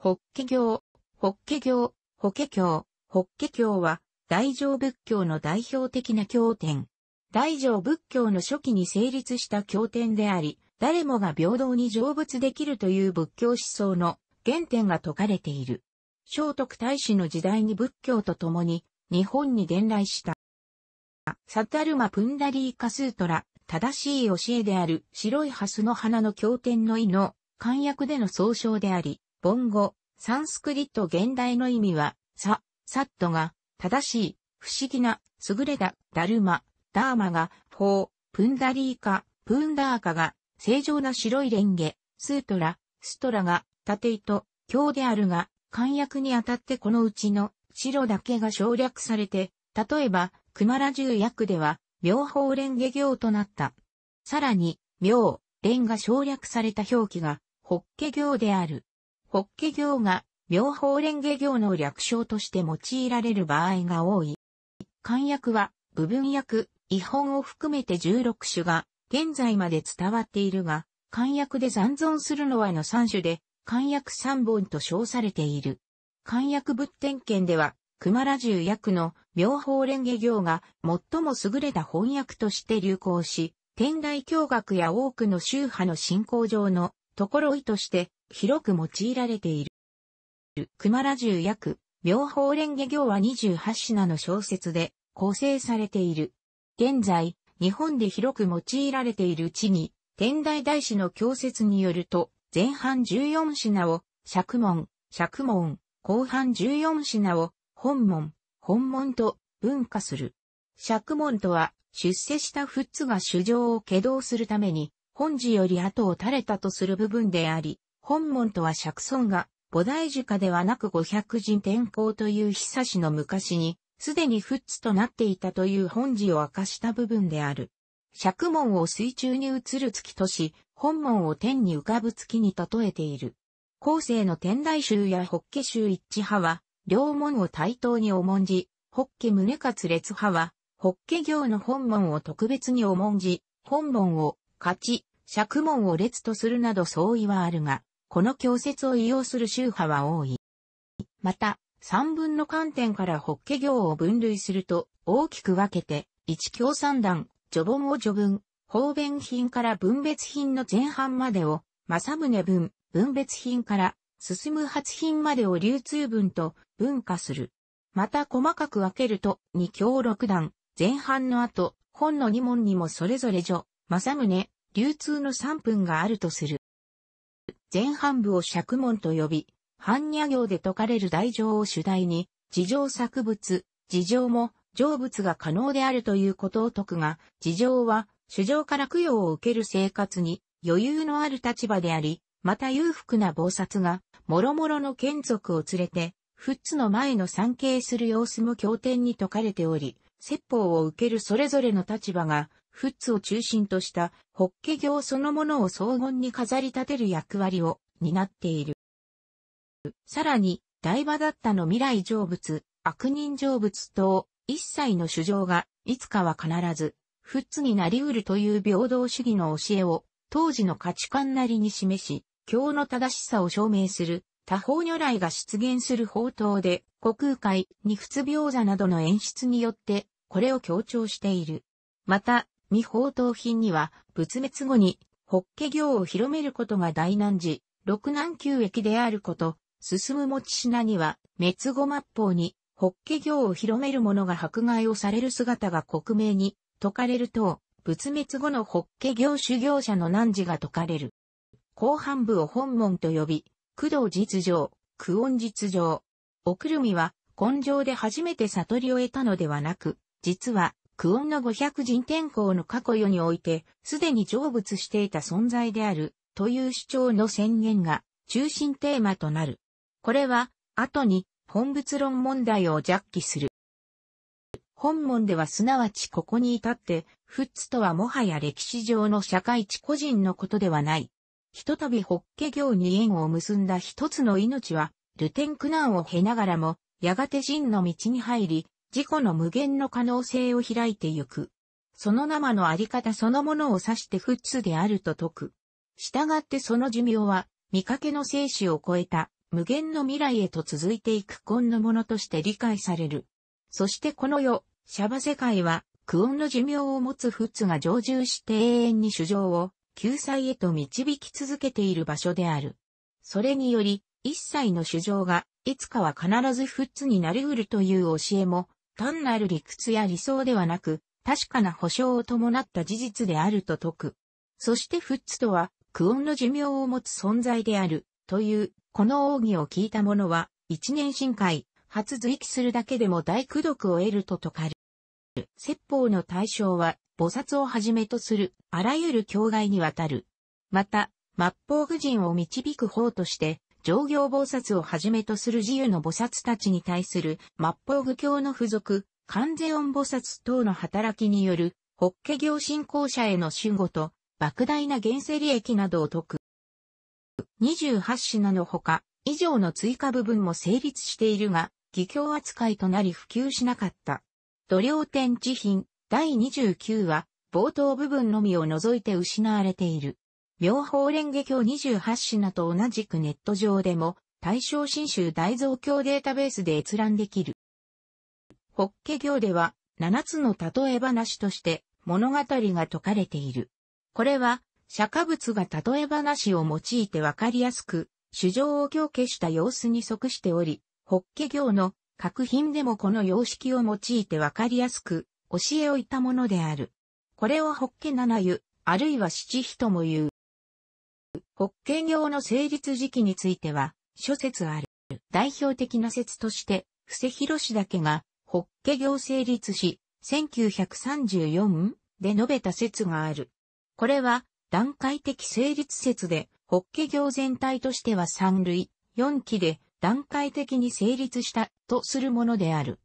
法華経、法華経、法華経、法華経は、大乗仏教の代表的な経典。大乗仏教の初期に成立した経典であり、誰もが平等に成仏できるという仏教思想の原点が説かれている。聖徳太子の時代に仏教と共に日本に伝来した。サタルマ・プンダリーカスートラ、正しい教えである白い蓮の花の経典の意の漢訳での総称であり、ボンゴ、サンスクリット現代の意味は、サ、サットが、正しい、不思議な、優れた、ダルマ、ダーマが、法、プンダリーカ、プンダーカが、正常な白いレンゲ、スートラ、ストラが、縦糸、強であるが、簡約にあたってこのうちの、白だけが省略されて、例えば、クマラ重役では、妙法レンゲ行となった。さらに、妙、レンが省略された表記が、ホッケ行である。ホッケ業が、妙法蓮華業の略称として用いられる場合が多い。漢訳は、部分訳、違本を含めて16種が、現在まで伝わっているが、漢訳で残存するのはの3種で、漢訳3本と称されている。漢訳仏典圏では、熊ら十訳の妙法蓮華行が最も優れた翻訳として流行し、天台教学や多くの宗派の信仰上のところ意として広く用いられている。熊ら十役、妙法蓮華行は28品の小説で構成されている。現在、日本で広く用いられているうちに、天台大師の教説によると、前半14品を、釈門、釈門、後半14品を、本門、本門と分化する。釈門とは、出世したフッが主情を挙動するために、本寺より後を垂れたとする部分であり、本門とは釈尊が、菩提寺ではなく五百人天皇という久しの昔に、すでに仏となっていたという本寺を明かした部分である。釈門を水中に映る月とし、本門を天に浮かぶ月に例えている。後世の天台宗や法華宗一致派は、両門を対等に重んじ、法華宗勝列派は、法華行の本門を特別に重んじ、本門を勝ち、釈門を列とするなど相違はあるが、この教説を利用する宗派は多い。また、三分の観点から法華経を分類すると、大きく分けて、一教三段、序本を序文、方便品から分別品の前半までを、正宗文、分別品から、進む発品までを流通文と分化する。また細かく分けると、二教六段、前半の後、本の二問にもそれぞれ序、正宗、流通の三分があるとする。前半部を釈門と呼び、般若行で説かれる大乗を主題に、事情作物、事情も成仏が可能であるということを説くが、事情は、主情から供養を受ける生活に余裕のある立場であり、また裕福な謀薩が、諸々の眷属を連れて、仏の前の参詣する様子も経典に説かれており、説法を受けるそれぞれの立場がフッツを中心としたホッケ業そのものを荘厳に飾り立てる役割を担っている。さらに、台場だったの未来成仏、悪人成仏等、一切の主張が、いつかは必ず、フッツになり得るという平等主義の教えを、当時の価値観なりに示し、教の正しさを証明する、他方如来が出現する法刀で、航空会、二仏病座などの演出によって、これを強調している。また、未報刀品には、仏滅後に、ホッケを広めることが大難事、六難九益であること、進む持ち品には、滅後末法に、ホッケを広める者が迫害をされる姿が克明に、解かれると、仏滅後のホッケ修行者の難事が解かれる。後半部を本門と呼び、工藤実情、苦音実情。おくるみは、根性で初めて悟りを得たのではなく、実は、クオンの五百人天候の過去世において、すでに成仏していた存在である、という主張の宣言が、中心テーマとなる。これは、後に、本物論問題を弱記する。本門ではすなわちここに至って、フッツとはもはや歴史上の社会地個人のことではない。ひとたび法華経に縁を結んだ一つの命は、ルテン苦難を経ながらも、やがて真の道に入り、自己の無限の可能性を開いてゆく。その生のあり方そのものを指して仏であると説く。従ってその寿命は、見かけの生死を超えた、無限の未来へと続いていく根のものとして理解される。そしてこの世、シャバ世界は、苦音の寿命を持つ仏が成就して永遠に主情を、救済へと導き続けている場所である。それにより、一切の主情が、いつかは必ず仏になりうるという教えも、単なる理屈や理想ではなく、確かな保証を伴った事実であると説く。そしてフッツとは、クオンの寿命を持つ存在である、という、この奥義を聞いた者は、一年深海、初随記するだけでも大苦毒を得ると説かる。説法の対象は、菩薩をはじめとする、あらゆる境外にわたる。また、末法夫人を導く法として、上行菩薩をはじめとする自由の菩薩たちに対する末法具教の付属、関税音菩薩等の働きによる、法華行信仰者への守護と、莫大な現世利益などを解く。28品のほか、以上の追加部分も成立しているが、義教扱いとなり普及しなかった。土量天地品第29は、冒頭部分のみを除いて失われている。妙法蓮華経28品と同じくネット上でも、対象新州大蔵経データベースで閲覧できる。法華経では、7つの例え話として物語が解かれている。これは、釈迦仏が例え話を用いてわかりやすく、主情を強化した様子に即しており、法華経の各品でもこの様式を用いてわかりやすく、教えをいたものである。これを法華七湯、あるいは七日とも言う。法華用の成立時期については、諸説ある。代表的な説として、布施広氏だけが、ホッケ行成立し、1934? で述べた説がある。これは、段階的成立説で、ホッケ行全体としては3類、4期で段階的に成立したとするものである。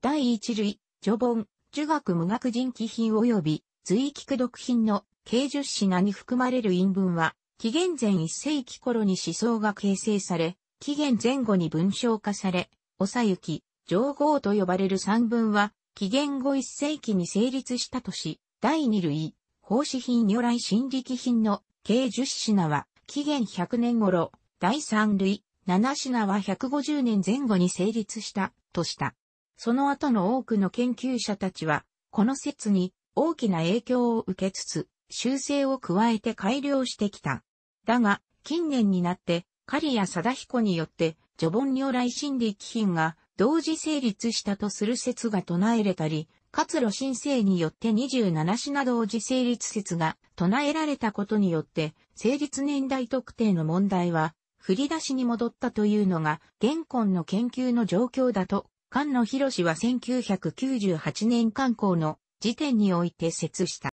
第1類、序本、儒学無学人気品及び随気句読品の軽十品に含まれる陰文は、紀元前一世紀頃に思想が形成され、紀元前後に文章化され、おさゆき、上報と呼ばれる三文は、紀元後一世紀に成立したとし、第二類、奉仕品如来新力品の計十品は、紀元百年頃、第三類、七品は百五十年前後に成立した、とした。その後の多くの研究者たちは、この説に大きな影響を受けつつ、修正を加えて改良してきた。だが、近年になって、狩谷貞彦によって、序本如来心理基品が同時成立したとする説が唱えれたり、活路申請によって27品同時成立説が唱えられたことによって、成立年代特定の問題は振り出しに戻ったというのが、現今の研究の状況だと、菅野博士は1998年刊行の時点において説した。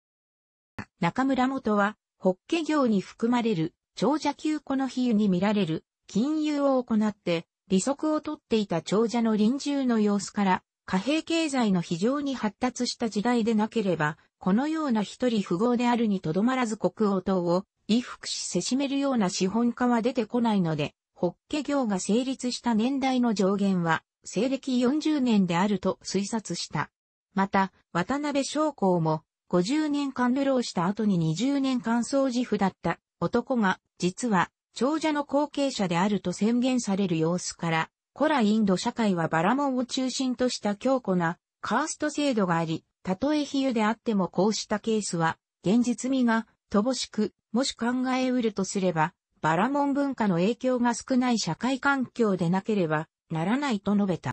中村元は、ホッケ業に含まれる長者急この比喩に見られる、金融を行って、利息を取っていた長者の臨終の様子から、貨幣経済の非常に発達した時代でなければ、このような一人富豪であるにとどまらず国王党を、衣服しせしめるような資本家は出てこないので、ホッケ業が成立した年代の上限は、西暦40年であると推察した。また、渡辺商工も、50年間流浪した後に20年間総自負だった男が、実は、長者の後継者であると宣言される様子から、古来インド社会はバラモンを中心とした強固なカースト制度があり、たとえ比喩であってもこうしたケースは、現実味が乏しく、もし考えうるとすれば、バラモン文化の影響が少ない社会環境でなければならないと述べた。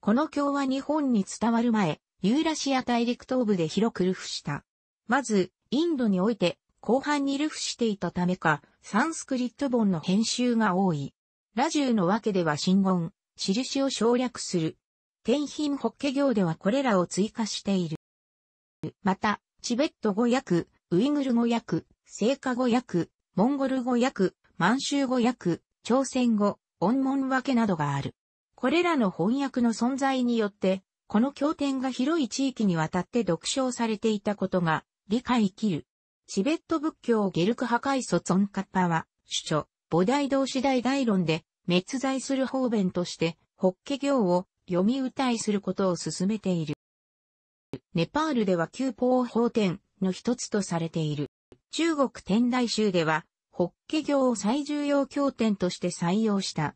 この教は日本に伝わる前、ユーラシア大陸東部で広く流布した。まず、インドにおいて後半に流布していたためか、サンスクリット本の編集が多い。ラジューのわけでは新言、印を省略する。天品法華行ではこれらを追加している。また、チベット語訳、ウイグル語訳、聖火語訳、モンゴル語訳、満州語訳、朝鮮語、音文分けなどがある。これらの翻訳の存在によって、この経典が広い地域にわたって読唱されていたことが理解できる。チベット仏教ゲルク破壊祖尊カッパは、主著、菩提道次第概論で、滅罪する方便として、法華経を読み歌いすることを進めている。ネパールでは旧法法典の一つとされている。中国天台宗では、法華経を最重要経典として採用した。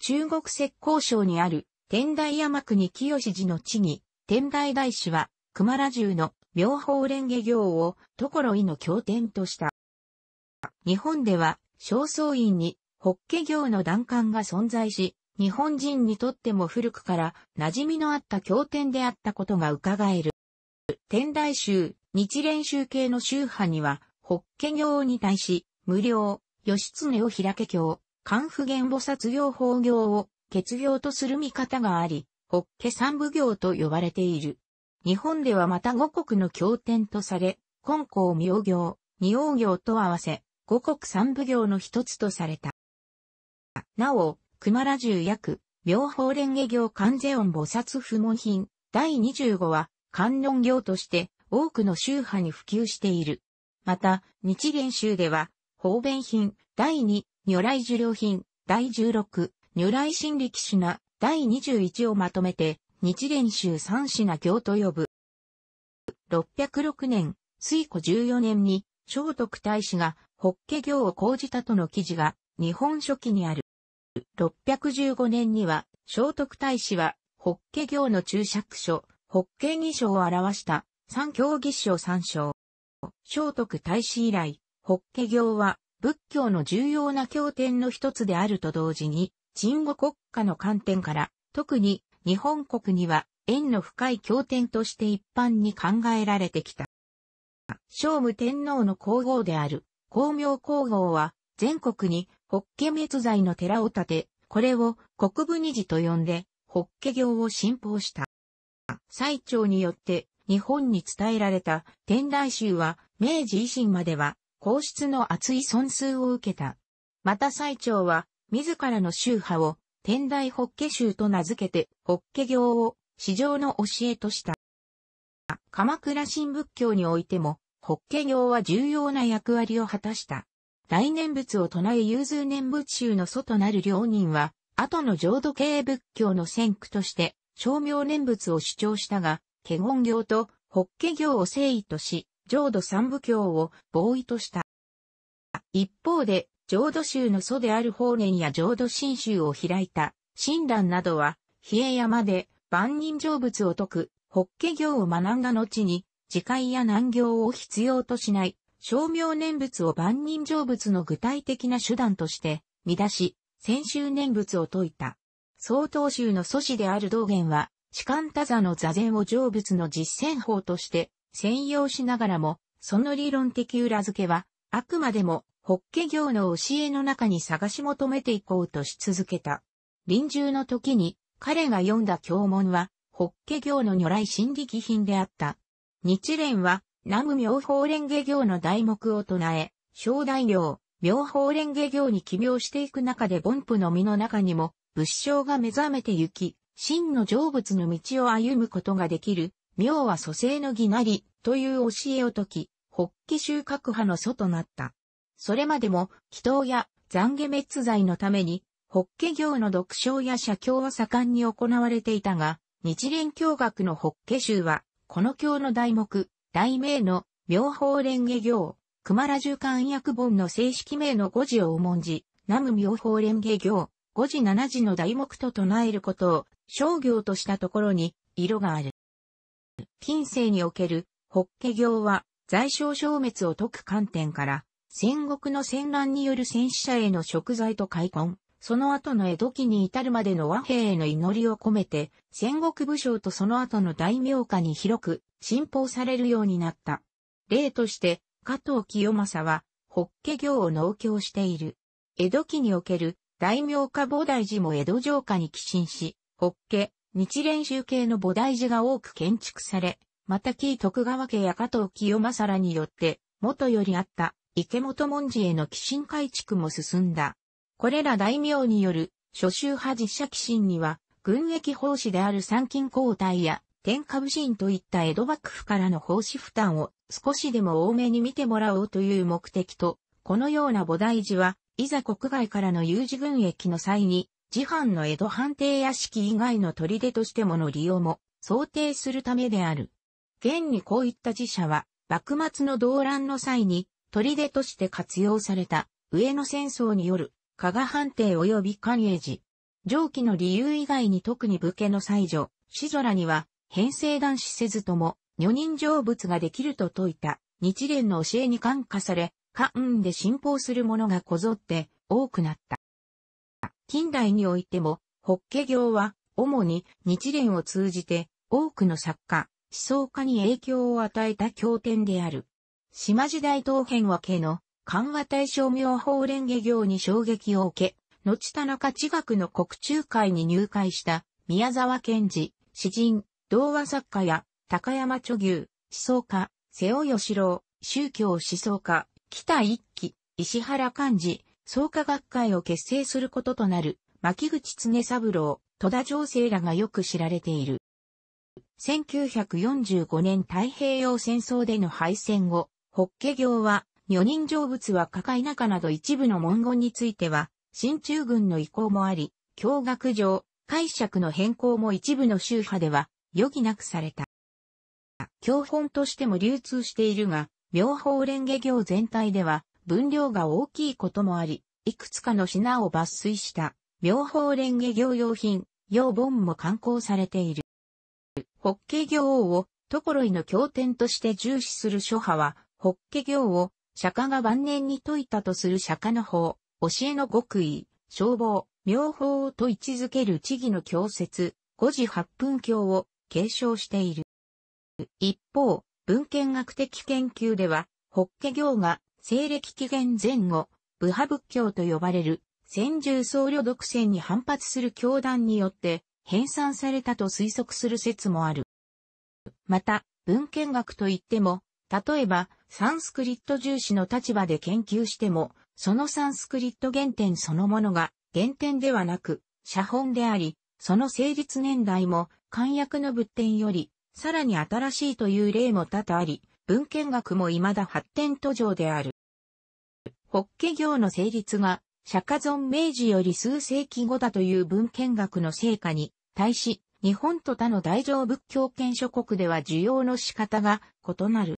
中国石膏省にある天台山国清寺の地に、天台大師は、熊良獣の妙法蓮華経を所井の経典とした。日本では、正倉院に法華経の段階が存在し、日本人にとっても古くから馴染みのあった経典であったことが伺える。天台宗、日蓮宗系の宗派には、法華経に対し、無料、義経を開け経、関府言菩薩行法行を、血行とする見方があり、法華三部行と呼ばれている。日本ではまた五国の経典とされ、根校明行、二王行と合わせ、五国三部行の一つとされた。なお、熊良十役、妙法蓮華行観世音菩薩不問品、第25は、観音行として多くの宗派に普及している。また、日元宗では、方便品、第2、如来受領品、第16、如来心力品、第21をまとめて、日蓮宗三品経と呼ぶ。606年、水庫14年に、聖徳太子が、法華経を講じたとの記事が、日本書紀にある。615年には、聖徳太子は、法華経の注釈書、法華義書を表した、三教義書三章。聖徳太子以来、法華経は、仏教の重要な経典の一つであると同時に、鎮護国家の観点から、特に日本国には縁の深い経典として一般に考えられてきた。聖武天皇の皇后である光明皇后は全国にホッケ滅罪の寺を建て、これを国分二寺と呼んでホッケ行を信奉した。最長によって日本に伝えられた天台宗は明治維新までは皇室の厚い損数を受けた。また最長は自らの宗派を天台法華宗と名付けて、法華行を史上の教えとした。鎌倉新仏教においても、法華行は重要な役割を果たした。大念仏を唱え融通念仏宗の祖となる両人は、後の浄土系仏教の先駆として、称名念仏を主張したが、華厳行と法華行を聖意とし、浄土三部教を防意とした。一方で、浄土宗の祖である法然や浄土真宗を開いた、親鸞などは、比叡山で万人成仏を説く、法華経を学んだ後に、自戒や難行を必要としない、称名念仏を万人成仏の具体的な手段として、見出し、先週念仏を説いた。曹洞宗の祖師である道元は、士官多座の座禅を成仏の実践法として、専用しながらも、その理論的裏付けは、あくまでもホッケ業の教えの中に探し求めていこうとし続けた。臨終の時に彼が読んだ教文は、ホッケ業の如来心理義品であった。日蓮は、南無妙法蓮華経の題目を唱え、小大行、妙法蓮華経に起妙していく中で凡夫の身の中にも、仏性が目覚めて行き、真の成仏の道を歩むことができる、妙は蘇生の義なり、という教えを説き、北紀収穫派の祖となった。それまでも、祈祷や懺悔滅罪のために、ホッケの読書や写経は盛んに行われていたが、日蓮教学のホッケ集は、この教の題目、題名の妙法蓮華行、熊羅寿官訳本の正式名の五字を重んじ、南無妙法蓮華行、五字七字の題目と唱えることを商業としたところに色がある。近世における法華経は在商消滅を解く観点から戦国の戦乱による戦死者への食材と開墾、その後の江戸期に至るまでの和平への祈りを込めて、戦国武将とその後の大名家に広く信奉されるようになった。例として、加藤清正は、法華行を農協している。江戸期における大名家菩提寺も江戸城下に寄進し、法華、日蓮宗系の菩提寺が多く建築され、また紀徳川家や加藤清正らによって、元よりあった池本文字への寄進改築も進んだ。これら大名による、諸州派実写寄進には、軍役奉仕である参勤交代や、天下武人といった江戸幕府からの奉仕負担を少しでも多めに見てもらおうという目的と、このような菩提寺は、いざ国外からの有事軍役の際に、自藩の江戸判定屋敷以外の砦としてもの利用も想定するためである。現にこういった寺社は、幕末の動乱の際に砦として活用された上野戦争による加賀判定及び寛永寺。上記の理由以外に特に武家の祭女、死空には、編成男子せずとも、女人成仏ができると説いた、日蓮の教えに感化され、漢運で信奉する者がこぞって多くなった。近代においても、法華経は、主に日蓮を通じて、多くの作家、思想家に影響を与えた経典である。島時代東編和家の緩和対象妙法蓮華行に衝撃を受け、後田中地学の国中会に入会した宮沢賢治、詩人、童話作家や高山著牛、思想家、瀬尾義郎、宗教思想家、北一期、石原幹事、創価学会を結成することとなる、牧口常三郎、戸田情勢らがよく知られている。1945年太平洋戦争での敗戦後、ホッケ行は、女人成仏は加海中など一部の文言については、新中軍の意向もあり、教学上、解釈の変更も一部の宗派では、余儀なくされた。教本としても流通しているが、妙法蓮華行全体では、分量が大きいこともあり、いくつかの品を抜粋した、妙法蓮華行用品、用本も刊行されている。法華行を、ところいの経典として重視する諸派は、法華経を釈迦が晩年に説いたとする釈迦の法、教えの極意、消防、妙法と位置づける地義の教説、五時八分教を継承している。一方、文献学的研究では、法華経が西暦紀元前後、部派仏教と呼ばれる、先住僧侶独占に反発する教団によって、編纂されたと推測する説もある。また、文献学といっても、例えば、サンスクリット重視の立場で研究しても、そのサンスクリット原点そのものが原点ではなく、写本であり、その成立年代も、漢訳の仏典より、さらに新しいという例も多々あり、文献学も未だ発展途上である。法華経の成立が、釈迦尊明治より数世紀後だという文献学の成果に、対し、日本と他の大乗仏教圏諸国では需要の仕方が異なる。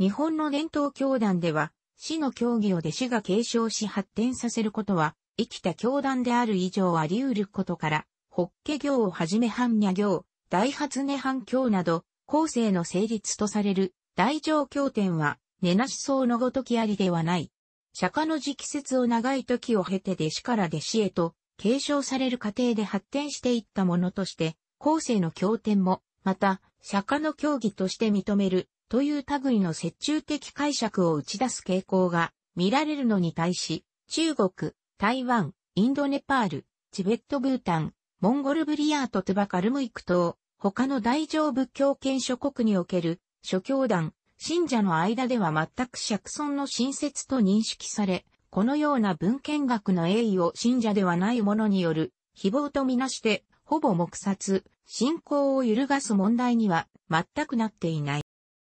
日本の伝統教団では、市の教義を弟子が継承し発展させることは、生きた教団である以上あり得ることから、法華行をはじめ般若行、大発涅槃教など、後世の成立とされる大乗経典は、根なし層のごときありではない。釈迦の直説を長い時を経て弟子から弟子へと継承される過程で発展していったものとして、後世の経典も、また、釈迦の教義として認めるという類の折衷的解釈を打ち出す傾向が見られるのに対し、中国、台湾、インドネパール、チベットブータン、モンゴルブリアートトゥバカルムイク等、他の大乗仏教圏諸国における諸教団、信者の間では全く釈尊の新説と認識され、このような文献学の栄誉を信者ではない者による誹謗とみなして、ほぼ黙殺、信仰を揺るがす問題には全くなっていない。